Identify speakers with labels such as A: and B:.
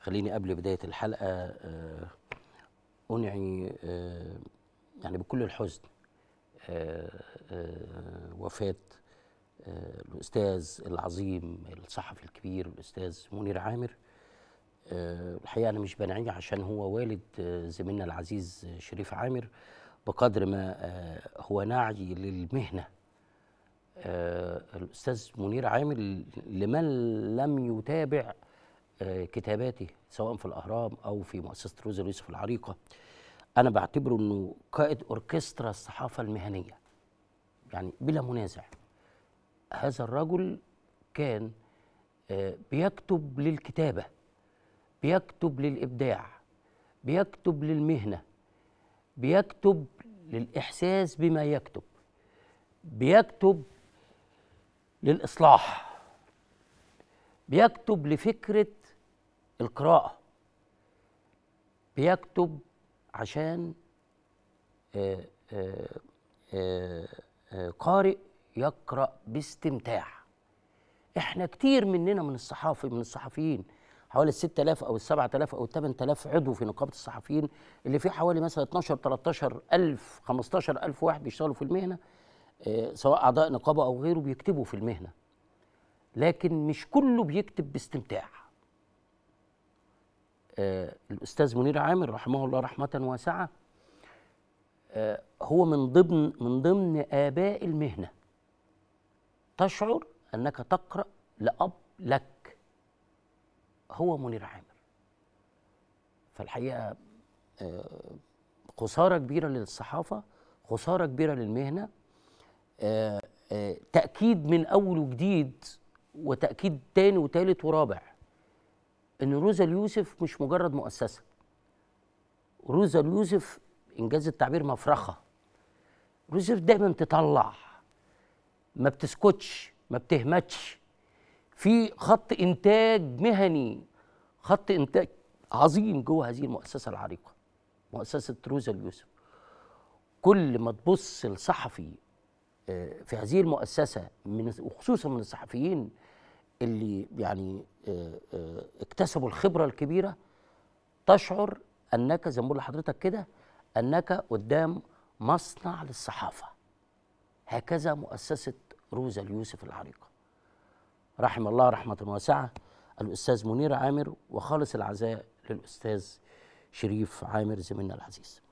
A: خليني قبل بداية الحلقة آه، أنعي آه، يعني بكل الحزن آه، وفاة الأستاذ العظيم الصحفي الكبير الأستاذ منير عامر الحقيقة أنا مش بنعيه عشان هو والد زميلنا العزيز شريف عامر بقدر ما هو نعي للمهنة الأستاذ منير عامر لمن لم يتابع كتاباتي سواء في الاهرام او في مؤسسه روز يوسف العريقه انا بعتبره انه قائد اوركسترا الصحافه المهنيه يعني بلا منازع هذا الرجل كان آه، بيكتب للكتابه بيكتب للابداع بيكتب للمهنه بيكتب للاحساس بما يكتب بيكتب للاصلاح بيكتب لفكره القراءة بيكتب عشان آه، آه، آه، قارئ يقرأ باستمتاع احنا كتير مننا من الصحافي من الصحفيين حوالي ال 6000 او ال 7000 او ال 8000 عضو في نقابه الصحفيين اللي فيه حوالي مثلا 12 13000 15000 واحد بيشتغلوا في المهنه سواء اعضاء نقابه او غيره بيكتبوا في المهنه لكن مش كله بيكتب باستمتاع آه، الاستاذ منير عامر رحمه الله رحمه واسعه آه، هو من ضمن من ضمن اباء المهنه تشعر انك تقرا لاب لك هو منير عامر فالحقيقه آه، خساره كبيره للصحافه خساره كبيره للمهنه تاكيد من اول وجديد وتاكيد تاني وتالت ورابع ان روزا اليوسف مش مجرد مؤسسه روزا اليوسف انجاز التعبير مفرخه روزا دايما تطلع ما بتسكتش ما بتهمتش في خط انتاج مهني خط انتاج عظيم جوه هذه المؤسسه العريقه مؤسسه روزا اليوسف كل ما تبص الصحفي آه، في هذه المؤسسه من وخصوصا من الصحفيين اللي يعني آه، آه، اكتسبوا الخبره الكبيره تشعر انك زي ما بقول لحضرتك كده انك قدام مصنع للصحافه هكذا مؤسسه روزا اليوسف العريقه رحم الله رحمه واسعه الاستاذ منير عامر وخالص العزاء للاستاذ شريف عامر زميلنا العزيز